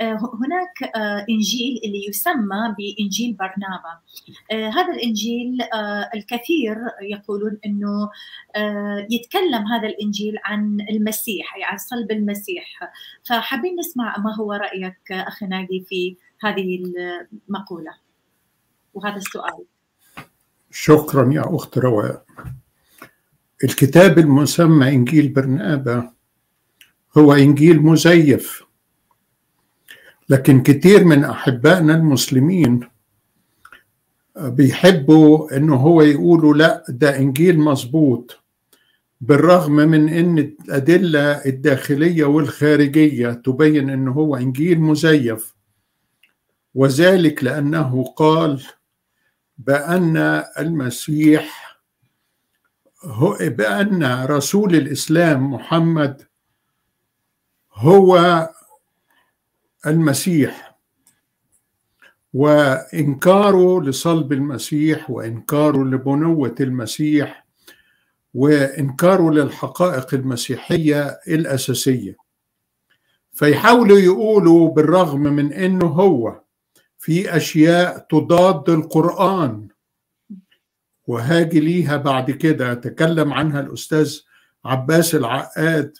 آه، هناك آه، انجيل اللي يسمى بانجيل برنابا آه، هذا الانجيل الكثير يقولون انه يتكلم هذا الانجيل عن المسيح يعني عن صلب المسيح فحابين نسمع ما هو رايك اخي ناجي في هذه المقوله وهذا السؤال شكرا يا اخت رواء الكتاب المسمى انجيل برنابا هو انجيل مزيف لكن كتير من أحبائنا المسلمين بيحبوا انه هو يقولوا لا ده انجيل مظبوط بالرغم من ان الادله الداخليه والخارجيه تبين انه هو انجيل مزيف وذلك لانه قال بان المسيح هو بان رسول الاسلام محمد هو المسيح وانكاره لصلب المسيح وانكاره لبنوه المسيح وانكاره للحقائق المسيحيه الاساسيه فيحاولوا يقولوا بالرغم من انه هو في اشياء تضاد القران وهاجي ليها بعد كده تكلم عنها الاستاذ عباس العقاد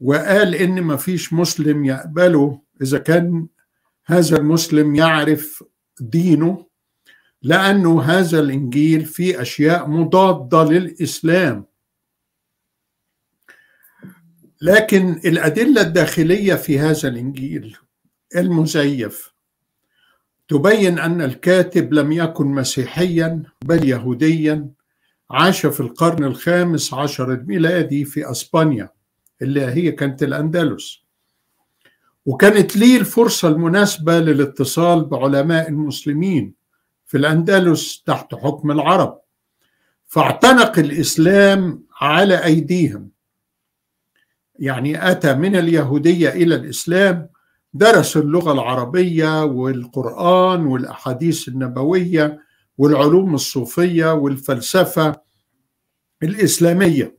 وقال ان ما فيش مسلم يقبله اذا كان هذا المسلم يعرف دينه لانه هذا الانجيل فيه اشياء مضاده للاسلام لكن الادله الداخليه في هذا الانجيل المزيف تبين ان الكاتب لم يكن مسيحيا بل يهوديا عاش في القرن الخامس عشر الميلادي في اسبانيا اللي هي كانت الأندلس وكانت لي الفرصة المناسبة للاتصال بعلماء المسلمين في الأندلس تحت حكم العرب فاعتنق الإسلام على أيديهم يعني أتى من اليهودية إلى الإسلام درس اللغة العربية والقرآن والأحاديث النبوية والعلوم الصوفية والفلسفة الإسلامية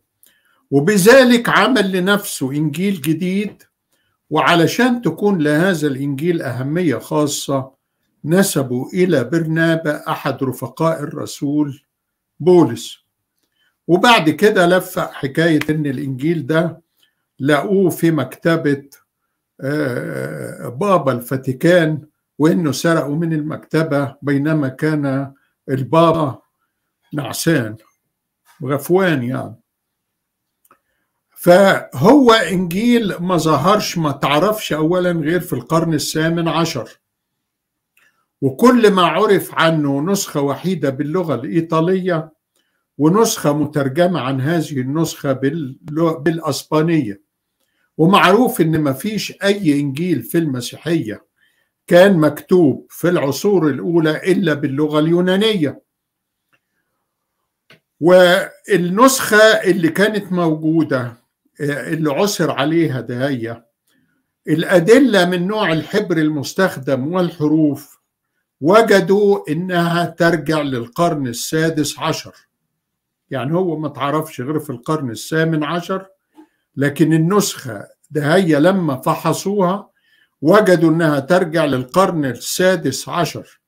وبذلك عمل لنفسه انجيل جديد وعلشان تكون لهذا الانجيل اهميه خاصه نسبوا الى برنابا احد رفقاء الرسول بولس وبعد كده لف حكايه ان الانجيل ده لقوه في مكتبه آه، بابا الفاتيكان وانه سرقوا من المكتبه بينما كان البابا نعسان غفوان يعني فهو انجيل ما ظهرش ما تعرفش اولا غير في القرن الثامن عشر وكل ما عرف عنه نسخه وحيده باللغه الايطاليه ونسخه مترجمه عن هذه النسخه بالاسبانيه ومعروف ان ما فيش اي انجيل في المسيحيه كان مكتوب في العصور الاولى الا باللغه اليونانيه والنسخه اللي كانت موجوده اللي عثر عليها دهية الأدلة من نوع الحبر المستخدم والحروف وجدوا إنها ترجع للقرن السادس عشر يعني هو ما تعرفش غير في القرن الثامن عشر لكن النسخة دهية لما فحصوها وجدوا إنها ترجع للقرن السادس عشر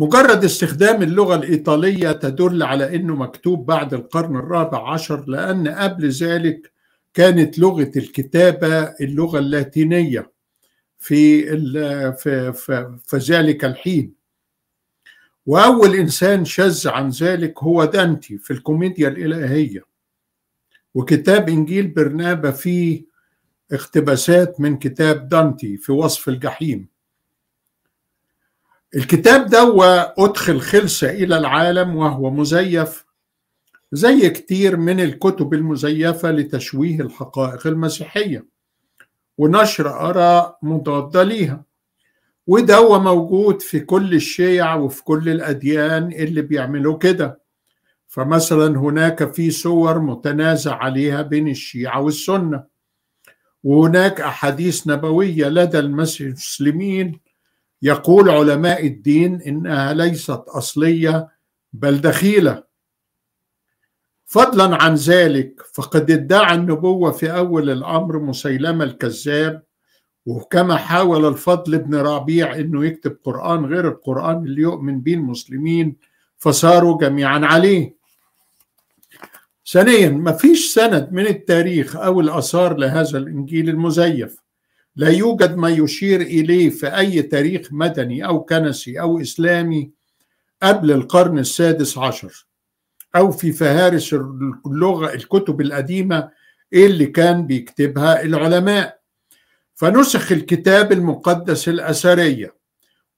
مجرد استخدام اللغة الإيطالية تدل على أنه مكتوب بعد القرن الرابع عشر لأن قبل ذلك كانت لغة الكتابة اللغة اللاتينية في, في, في, في ذلك الحين وأول إنسان شذ عن ذلك هو دانتي في الكوميديا الإلهية وكتاب إنجيل برنابا فيه اقتباسات من كتاب دانتي في وصف الجحيم الكتاب ده أدخل خلص إلى العالم وهو مزيف زي كتير من الكتب المزيفة لتشويه الحقائق المسيحية ونشر آراء مضادة ليها وده هو موجود في كل الشيع وفي كل الأديان اللي بيعملوا كده فمثلا هناك في صور متنازع عليها بين الشيعة والسنة وهناك أحاديث نبوية لدى المسلمين يقول علماء الدين انها ليست اصليه بل دخيله فضلا عن ذلك فقد ادعى النبوه في اول الامر مسيلمه الكذاب وكما حاول الفضل بن ربيع انه يكتب قران غير القران اللي يؤمن به المسلمين فصاروا جميعا عليه ثانيا مفيش سند من التاريخ او الاثار لهذا الانجيل المزيف لا يوجد ما يشير اليه في اي تاريخ مدني او كنسي او اسلامي قبل القرن السادس عشر او في فهارس اللغه الكتب القديمه اللي كان بيكتبها العلماء فنسخ الكتاب المقدس الاثريه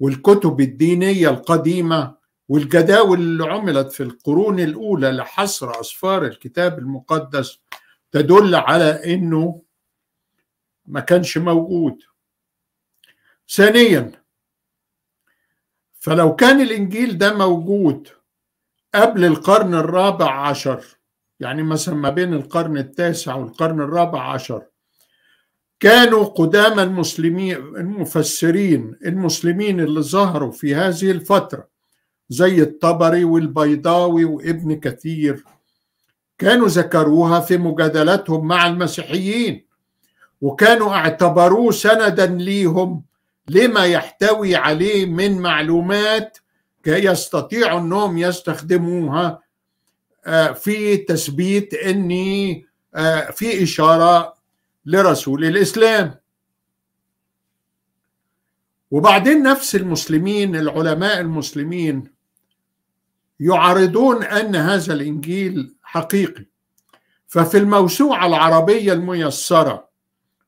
والكتب الدينيه القديمه والجداول اللي عملت في القرون الاولى لحصر اسفار الكتاب المقدس تدل على انه ما كانش موجود ثانيا فلو كان الإنجيل ده موجود قبل القرن الرابع عشر يعني مثلا ما بين القرن التاسع والقرن الرابع عشر كانوا قدام المسلمين المفسرين المسلمين اللي ظهروا في هذه الفترة زي الطبري والبيضاوي وابن كثير كانوا ذكروها في مجادلاتهم مع المسيحيين وكانوا اعتبروه سندا ليهم لما يحتوي عليه من معلومات كي يستطيعوا انهم يستخدموها آه، في تثبيت اني آه، في اشاره لرسول الاسلام وبعدين نفس المسلمين العلماء المسلمين يعارضون ان هذا الانجيل حقيقي ففي الموسوعه العربيه الميسره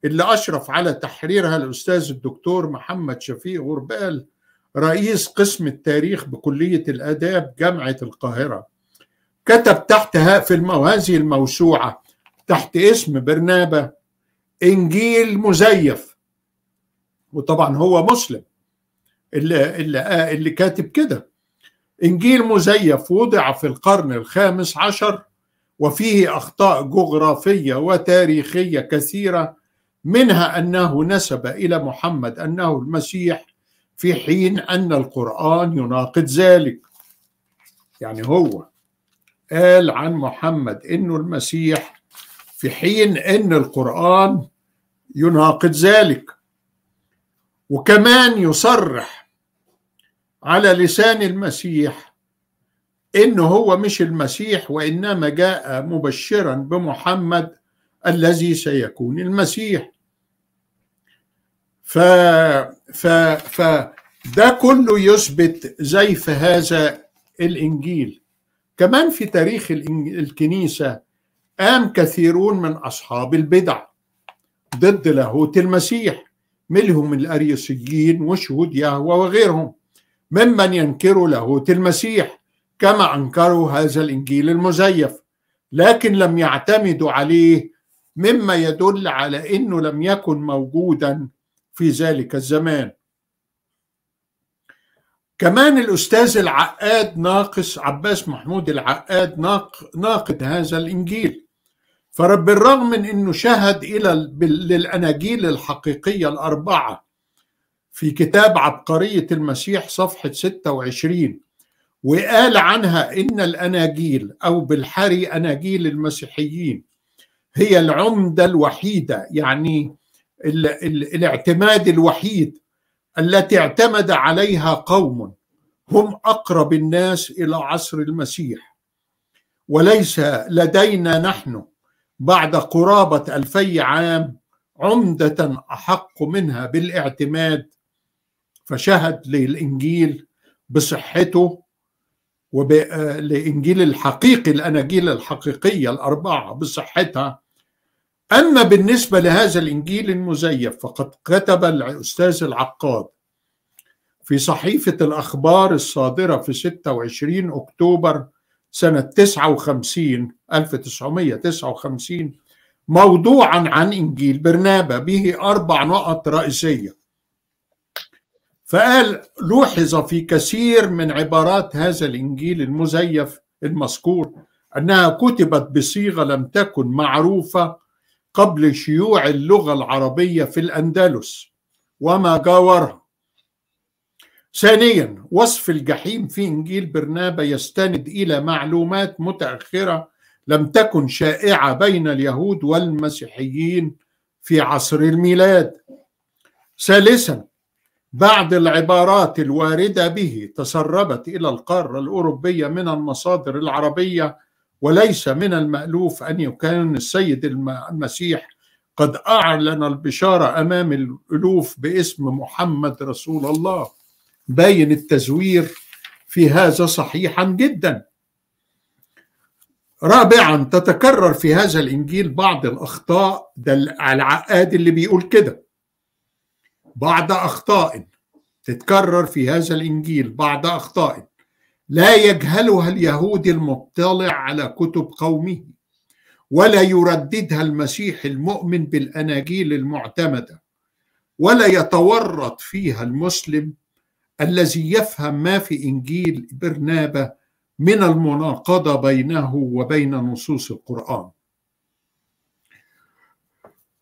اللي أشرف على تحريرها الأستاذ الدكتور محمد شفيق غربال رئيس قسم التاريخ بكلية الآداب جامعة القاهرة كتب تحتها في هذه الموسوعة تحت اسم برنابة إنجيل مزيف وطبعا هو مسلم اللي, اللي, آه، اللي كاتب كده إنجيل مزيف وضع في القرن الخامس عشر وفيه أخطاء جغرافية وتاريخية كثيرة منها انه نسب الى محمد انه المسيح في حين ان القران يناقض ذلك يعني هو قال عن محمد انه المسيح في حين ان القران يناقض ذلك وكمان يصرح على لسان المسيح انه هو مش المسيح وانما جاء مبشرا بمحمد الذي سيكون المسيح ف ف ف ده كله يثبت زيف هذا الانجيل كمان في تاريخ الكنيسه قام كثيرون من اصحاب البدع ضد لاهوت المسيح منهم الاريسيين وشهود يهوى وغيرهم ممن ينكروا لاهوت المسيح كما انكروا هذا الانجيل المزيف لكن لم يعتمدوا عليه مما يدل على انه لم يكن موجودا في ذلك الزمان كمان الأستاذ العقاد ناقص عباس محمود العقاد ناقد هذا الإنجيل فرب الرغم من أنه شهد إلى للأناجيل الحقيقية الأربعة في كتاب عبقرية المسيح صفحة 26 وقال عنها إن الأناجيل أو بالحري أناجيل المسيحيين هي العمدة الوحيدة يعني الاعتماد الوحيد التي اعتمد عليها قوم هم اقرب الناس الى عصر المسيح وليس لدينا نحن بعد قرابه الفي عام عمده احق منها بالاعتماد فشهد للانجيل بصحته وبالانجيل آه، الحقيقي الاناجيل الحقيقيه الاربعه بصحتها أما بالنسبة لهذا الإنجيل المزيف فقد كتب الأستاذ العقاد في صحيفة الأخبار الصادرة في 26 أكتوبر سنة 59 1959 موضوعا عن إنجيل برنابا به أربع نقط رئيسية فقال لوحظ في كثير من عبارات هذا الإنجيل المزيف المذكور أنها كتبت بصيغة لم تكن معروفة قبل شيوع اللغة العربية في الأندلس وما جاورها ثانيا وصف الجحيم في إنجيل برنابا يستند إلى معلومات متأخرة لم تكن شائعة بين اليهود والمسيحيين في عصر الميلاد ثالثا بعض العبارات الواردة به تسربت إلى القارة الأوروبية من المصادر العربية وليس من المألوف أن يكون السيد المسيح قد أعلن البشارة أمام الألوف باسم محمد رسول الله باين التزوير في هذا صحيحا جدا رابعا تتكرر في هذا الإنجيل بعض الأخطاء ده العقاد اللي بيقول كده بعض أخطاء تتكرر في هذا الإنجيل بعض أخطاء لا يجهلها اليهودي المطلع على كتب قومه ولا يرددها المسيح المؤمن بالاناجيل المعتمده ولا يتورط فيها المسلم الذي يفهم ما في انجيل برنابه من المناقضه بينه وبين نصوص القران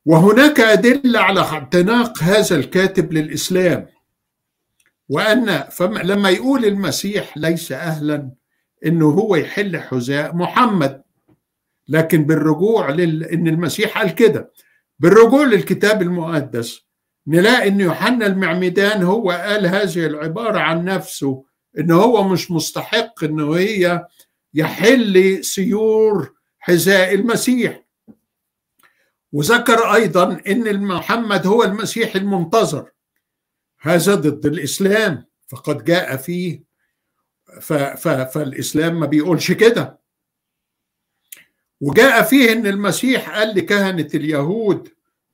وهناك ادله على اعتناق هذا الكاتب للاسلام وأن فلما يقول المسيح ليس أهلا أنه هو يحل حذاء محمد لكن بالرجوع لل... أن المسيح قال كده بالرجوع للكتاب المقدس نلاقي أن يوحنا المعمدان هو قال هذه العبارة عن نفسه أن هو مش مستحق أنه هي يحل سيور حذاء المسيح وذكر ايضا ان محمد هو المسيح المنتظر هذا ضد الاسلام فقد جاء فيه ف ف فالاسلام ما بيقولش كده وجاء فيه ان المسيح قال لكهنه اليهود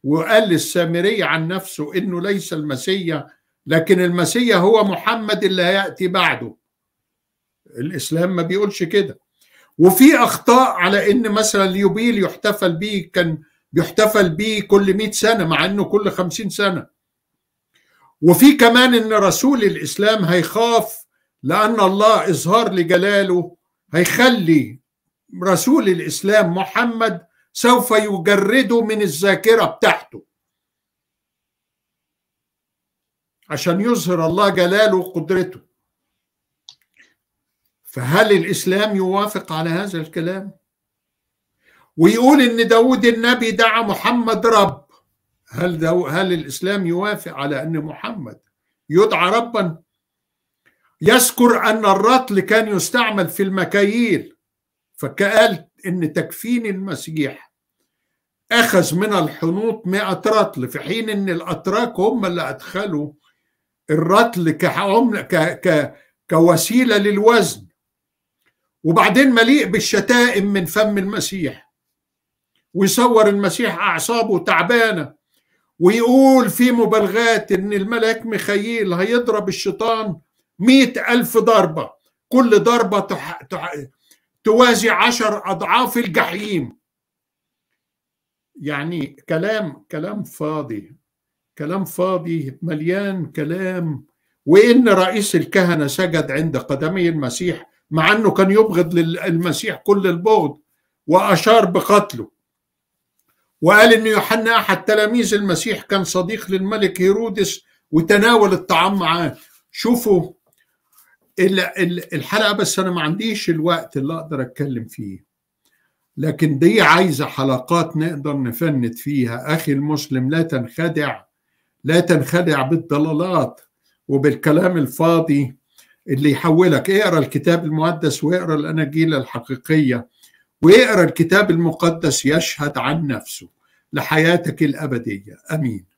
وقال للسامري عن نفسه انه ليس المسيح لكن المسيح هو محمد اللي هياتي بعده الاسلام ما بيقولش كده وفي اخطاء على ان مثلا اليوبيل يحتفل بيه كان بيحتفل بيه كل 100 سنه مع انه كل 50 سنه وفي كمان ان رسول الاسلام هيخاف لان الله اظهار لجلاله هيخلي رسول الاسلام محمد سوف يجرده من الذاكره بتاعته عشان يظهر الله جلاله وقدرته فهل الاسلام يوافق على هذا الكلام ويقول ان داود النبي دعا محمد رب هل ده هل الاسلام يوافق على ان محمد يدعى ربا؟ يذكر ان الرطل كان يستعمل في المكاييل فقال ان تكفين المسيح اخذ من الحنوط 100 رطل في حين ان الاتراك هم اللي ادخلوا الرطل كعمله ك... كوسيله للوزن وبعدين مليء بالشتائم من فم المسيح ويصور المسيح اعصابه تعبانه ويقول في مبالغات ان الملك ميخائيل هيضرب الشيطان مئة ألف ضربة كل ضربة تح... تح... توازي عشر أضعاف الجحيم يعني كلام كلام فاضي كلام فاضي مليان كلام وإن رئيس الكهنة سجد عند قدمي المسيح مع أنه كان يبغض للمسيح كل البغض وأشار بقتله وقال ان يوحنا احد تلاميذ المسيح كان صديق للملك هيرودس وتناول الطعام معاه شوفوا الحلقه بس انا ما عنديش الوقت اللي اقدر اتكلم فيه لكن دي عايزه حلقات نقدر نفند فيها اخي المسلم لا تنخدع لا تنخدع بالضلالات وبالكلام الفاضي اللي يحولك اقرا الكتاب المقدس واقرا الاناجيل الحقيقيه ويقرا الكتاب المقدس يشهد عن نفسه لحياتك الابديه امين